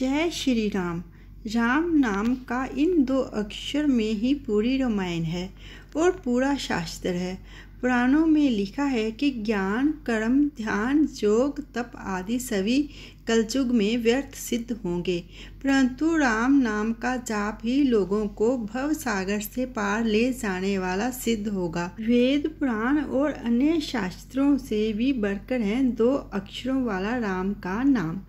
जय श्री राम राम नाम का इन दो अक्षर में ही पूरी रामायण है और पूरा शास्त्र है पुराणों में लिखा है कि ज्ञान कर्म ध्यान योग तप आदि सभी कलयुग में व्यर्थ सिद्ध होंगे परंतु राम नाम का जाप ही लोगों को भव सागर से पार ले जाने वाला सिद्ध होगा वेद पुराण और अन्य शास्त्रों से भी बढ़कर है दो अक्षरों वाला राम का नाम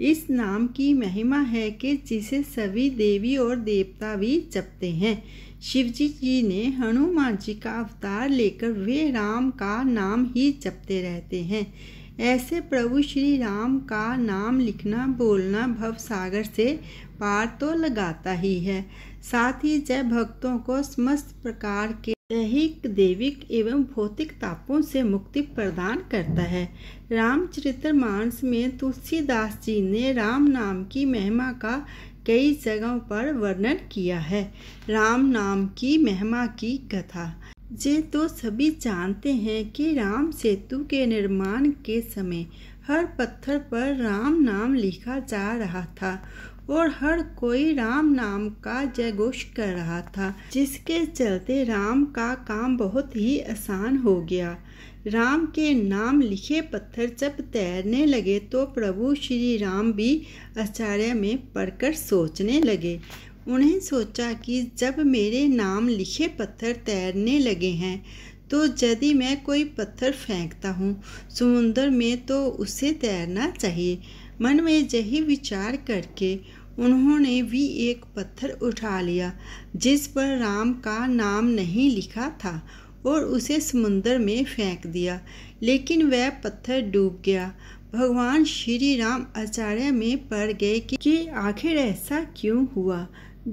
इस नाम की महिमा है कि जिसे सभी देवी और देवता भी जपते हैं शिवजी जी ने हनुमान जी का अवतार लेकर वे राम का नाम ही जपते रहते हैं ऐसे प्रभु श्री राम का नाम लिखना बोलना भव सागर से पार तो लगाता ही है साथ ही जय भक्तों को समस्त प्रकार के दैहिक देविक एवं भौतिक तापों से मुक्ति प्रदान करता है मानस में तुलसीदास जी ने राम नाम की महिमा का कई जगहों पर वर्णन किया है राम नाम की महिमा की कथा ये तो सभी जानते हैं कि राम सेतु के निर्माण के समय हर पत्थर पर राम नाम लिखा जा रहा था और हर कोई राम नाम का जयघोष कर रहा था जिसके चलते राम का काम बहुत ही आसान हो गया राम के नाम लिखे पत्थर जब तैरने लगे तो प्रभु श्री राम भी आचार्य में पढ़कर सोचने लगे उन्हें सोचा कि जब मेरे नाम लिखे पत्थर तैरने लगे हैं तो यदि मैं कोई पत्थर फेंकता हूँ समुंदर में तो उसे तैरना चाहिए मन में यही विचार करके उन्होंने भी एक पत्थर उठा लिया जिस पर राम का नाम नहीं लिखा था और उसे समुंदर में फेंक दिया लेकिन वह पत्थर डूब गया भगवान श्री राम आचार्य में पड़ गए कि आखिर ऐसा क्यों हुआ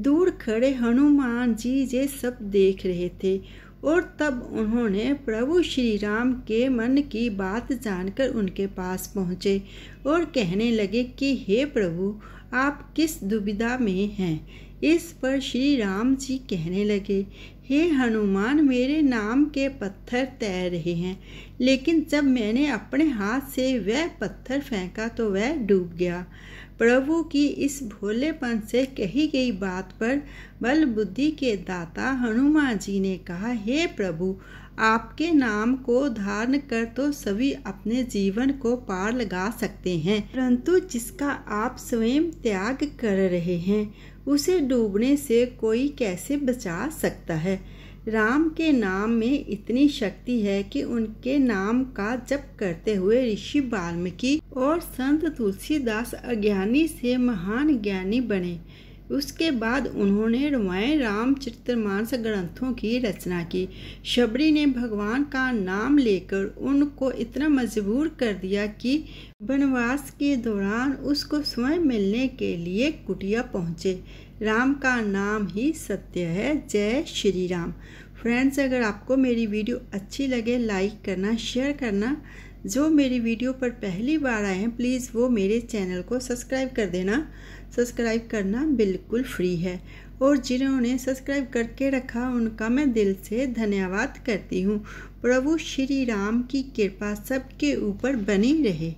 दूर खड़े हनुमान जी ये सब देख रहे थे और तब उन्होंने प्रभु श्री राम के मन की बात जानकर उनके पास पहुँचे और कहने लगे कि हे प्रभु आप किस दुविधा में हैं इस पर श्री राम जी कहने लगे हे हनुमान मेरे नाम के पत्थर तैर रहे हैं लेकिन जब मैंने अपने हाथ से वह पत्थर फेंका तो वह डूब गया प्रभु की इस भोलेपन से कही गई बात पर बल बुद्धि के दाता हनुमान जी ने कहा हे प्रभु आपके नाम को धारण कर तो सभी अपने जीवन को पार लगा सकते हैं परंतु जिसका आप स्वयं त्याग कर रहे हैं उसे डूबने से कोई कैसे बचा सकता है राम के नाम में इतनी शक्ति है कि उनके नाम का जप करते हुए ऋषि वाल्मीकि और संत तुलसीदास अज्ञानी से महान ज्ञानी बने उसके बाद उन्होंने रामायण रामचरित्र मानस ग्रंथों की रचना की शबरी ने भगवान का नाम लेकर उनको इतना मजबूर कर दिया कि वनवास के दौरान उसको स्वयं मिलने के लिए कुटिया पहुँचे राम का नाम ही सत्य है जय श्री राम फ्रेंड्स अगर आपको मेरी वीडियो अच्छी लगे लाइक करना शेयर करना जो मेरी वीडियो पर पहली बार आए हैं प्लीज़ वो मेरे चैनल को सब्सक्राइब कर देना सब्सक्राइब करना बिल्कुल फ्री है और जिन्होंने सब्सक्राइब करके रखा उनका मैं दिल से धन्यवाद करती हूँ प्रभु श्री राम की कृपा सबके ऊपर बनी रहे